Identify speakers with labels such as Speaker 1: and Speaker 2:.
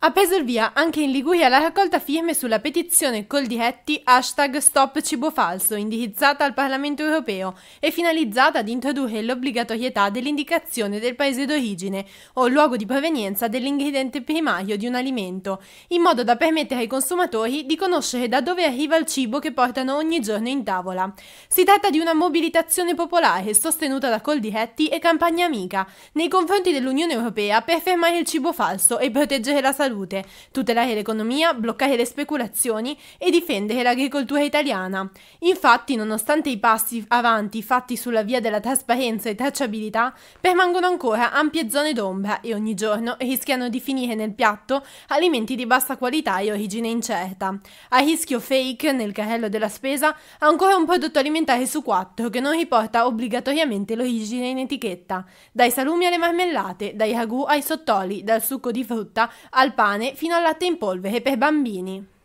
Speaker 1: A Pesolvia, anche in Liguria, la raccolta firme sulla petizione Col Diretti hashtag Stop Cibo Falso, indirizzata al Parlamento europeo e finalizzata ad introdurre l'obbligatorietà dell'indicazione del paese d'origine o luogo di provenienza dell'ingrediente primario di un alimento, in modo da permettere ai consumatori di conoscere da dove arriva il cibo che portano ogni giorno in tavola. Si tratta di una mobilitazione popolare sostenuta da Col Diretti e Campagna Amica nei confronti dell'Unione Europea per fermare il cibo falso e proteggere la salute salute, tutelare l'economia, bloccare le speculazioni e difendere l'agricoltura italiana. Infatti, nonostante i passi avanti fatti sulla via della trasparenza e tracciabilità, permangono ancora ampie zone d'ombra e ogni giorno rischiano di finire nel piatto alimenti di bassa qualità e origine incerta. A rischio fake nel carrello della spesa ancora un prodotto alimentare su quattro che non riporta obbligatoriamente l'origine in etichetta, dai salumi alle marmellate, dai ragù ai sottoli, dal succo di frutta al pane fino al latte in polvere per bambini.